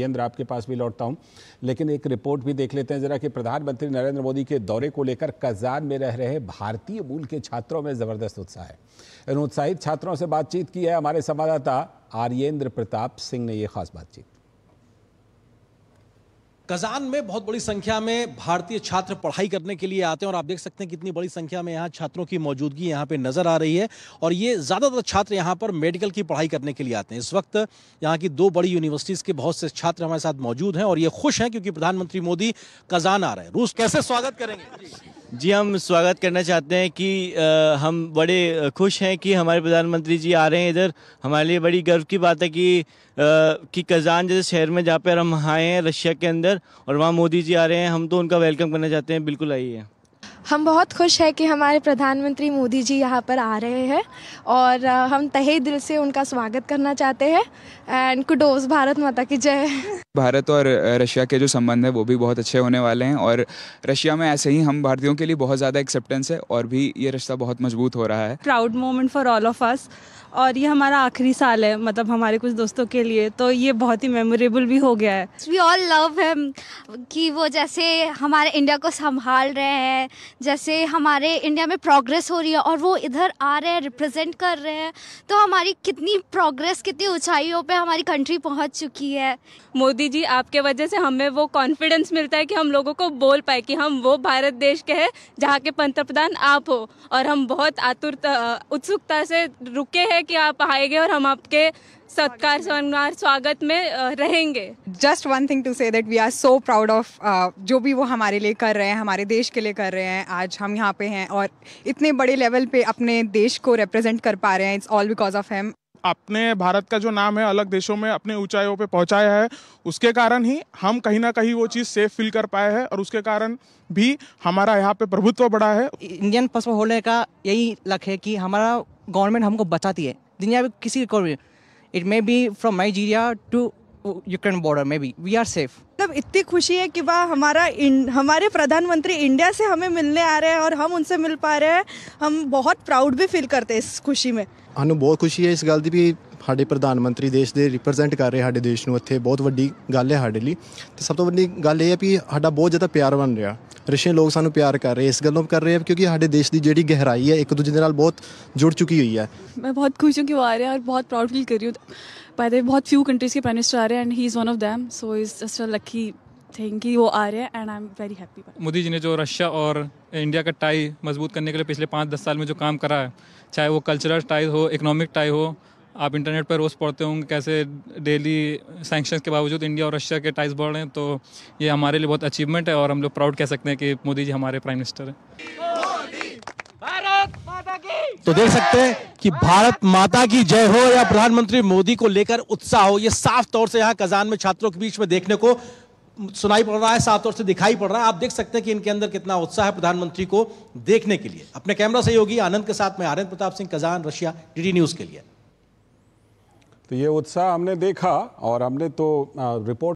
यंद्र आपके पास भी लौटता हूं लेकिन एक रिपोर्ट भी देख लेते हैं जरा कि प्रधानमंत्री नरेंद्र मोदी के दौरे को लेकर कजान में रह रहे भारतीय मूल के छात्रों में जबरदस्त उत्साह है इन उत्साहित छात्रों से बातचीत की है हमारे संवाददाता आर्येंद्र प्रताप सिंह ने यह खास बातचीत कजान में बहुत बड़ी संख्या में भारतीय छात्र पढ़ाई करने के लिए आते हैं और आप देख सकते हैं कितनी बड़ी संख्या में यहाँ छात्रों की मौजूदगी यहाँ पे नज़र आ रही है और ये ज़्यादातर छात्र यहाँ पर मेडिकल की पढ़ाई करने के लिए आते हैं इस वक्त यहाँ की दो बड़ी यूनिवर्सिटीज़ के बहुत से छात्र हमारे साथ मौजूद हैं और ये खुश हैं क्योंकि प्रधानमंत्री मोदी कजान आ रहे हैं रूस कैसे स्वागत करेंगे जी हम स्वागत करना चाहते हैं कि आ, हम बड़े खुश हैं कि हमारे प्रधानमंत्री जी आ रहे हैं इधर हमारे लिए बड़ी गर्व की बात है कि आ, कि कज़ान जैसे शहर में जहाँ पर हम आए हैं रशिया के अंदर और वहाँ मोदी जी आ रहे हैं हम तो उनका वेलकम करना चाहते हैं बिल्कुल आइए हम बहुत खुश हैं कि हमारे प्रधानमंत्री मोदी जी यहाँ पर आ रहे हैं और हम तहे दिल से उनका स्वागत करना चाहते हैं एंड कुडोज भारत माता की जय भारत और रशिया के जो संबंध है वो भी बहुत अच्छे होने वाले हैं और रशिया में ऐसे ही हम भारतीयों के लिए बहुत ज़्यादा एक्सेप्टेंस है और भी ये रिश्ता बहुत मजबूत हो रहा है proud moment for all of us और ये हमारा आखिरी साल है मतलब हमारे कुछ दोस्तों के लिए तो ये बहुत ही मेमोरेबल भी हो गया है वी ऑल लव हिम कि वो जैसे हमारे इंडिया को संभाल रहे हैं जैसे हमारे इंडिया में प्रोग्रेस हो रही है और वो इधर आ रहे हैं रिप्रेजेंट कर रहे हैं तो हमारी कितनी प्रोग्रेस कितनी ऊंचाइयों पे हमारी कंट्री पहुंच चुकी है मोदी जी आपके वजह से हमें वो कॉन्फिडेंस मिलता है कि हम लोगों को बोल पाए कि हम वो भारत देश के हैं जहाँ के पंतप्रधान आप हो और हम बहुत आतुरता उत्सुकता से रुके हैं कि आप आएंगे और हम आपके सत्कार सम्मान स्वागत में रहेंगे just one thing to say that we are so proud of जो भी वो हमारे लिए कर रहे हैं हमारे देश के लिए कर रहे हैं आज हम यहाँ पे हैं और इतने बड़े लेवल पे अपने देश को रिप्रेजेंट कर पा रहे हैं it's all because of him अपने भारत का जो नाम है अलग देशों में अपने ऊंचाइयों पे पहुंचाया है उसके कारण ही हम कहीं ना कहीं वो चीज़ सेफ फील कर पाए हैं और उसके कारण भी हमारा यहाँ पे प्रभुत्व बढ़ा है इंडियन पशु होने का यही लक है कि हमारा गवर्नमेंट हमको बचाती है दुनिया में किसी को भी it may be from Nigeria to Ukraine border में भी वी आर सेफ मतलब इतनी खुशी है कि वाह हमारा इन, हमारे प्रधानमंत्री इंडिया से हमें मिलने आ रहे हैं और हम उनसे मिल पा रहे हैं हम बहुत प्राउड भी फील करते हैं इस खुशी में ਸਾਨੂੰ बहुत खुशी है इस गल ਦੀ ਵੀ ਸਾਡੇ ਪ੍ਰਧਾਨ ਮੰਤਰੀ ਦੇਸ਼ ਦੇ ਰਿਪਰੈਜ਼ੈਂਟ ਕਰ ਰਹੇ ਸਾਡੇ ਦੇਸ਼ ਨੂੰ ਇੱਥੇ ਬਹੁਤ ਵੱਡੀ ਗੱਲ ਹੈ ਸਾਡੇ ਲਈ ਤੇ ਸਭ ਤੋਂ ਵੱਡੀ ਗੱਲ ਇਹ ਹੈ ਵੀ ਸਾਡਾ ਬਹੁਤ ਜ਼ਿਆਦਾ ਪਿਆਰ ਬਣ ਰਸ਼ੀਅਨ लोग ਸਾਨੂੰ ਪਿਆਰ ਕਰ ਰਹੇ ਇਸ ਗੱਲੋਂ ਕਰ ਰਹੇ ਆ ਕਿਉਂਕਿ ਸਾਡੇ ਦੇਸ਼ ਦੀ ਜਿਹੜੀ ਗਹਿਰਾਈ ਹੈ ਇੱਕ ਦੂਜੇ ਦੇ ਨਾਲ ਬਹੁਤ ਜੁੜ ਚੁੱਕੀ मैं बहुत खुश हूँ कि वो आ रहे हैं और बहुत प्राउड फील कर रही हूँ बाय बहुत फ्यू कंट्रीज के प्राइम मिनिस्टर आ रहे हैं and he is one of them so is just a lucky thing कि वो आ रहे हैं and I am very happy Modi ji ने जो रशिया और इंडिया का टाई मजबूत करने के लिए पिछले पाँच दस साल में जो काम करा है चाहे वो कल्चरल टाई हो इकोनॉमिक टाई हो आप इंटरनेट पर रोज़ पढ़ते होंगे कैसे डेली सैंक्शन के बावजूद इंडिया और रशिया के टाइज बढ़ रहे हैं तो ये हमारे लिए बहुत अचीवमेंट है और हम लोग प्राउड कह सकते हैं कि मोदी जी हमारे प्राइम मिनिस्टर हैं तो देख सकते हैं कि भारत माता की जय हो या प्रधानमंत्री मोदी को लेकर उत्साह हो यह साफ तौर से यहाँ कजान में छात्रों के बीच में देखने को सुनाई पड़ रहा है साफ तौर से दिखाई पड़ रहा है आप देख सकते हैं कि इनके अंदर कितना उत्साह है प्रधानमंत्री को देखने के लिए अपने कैमरा सहयोगी आनंद के साथ में Aryan Pratap Singh Kazan Russia DD news के लिए तो ये उत्साह हमने देखा और हमने तो रिपोर्ट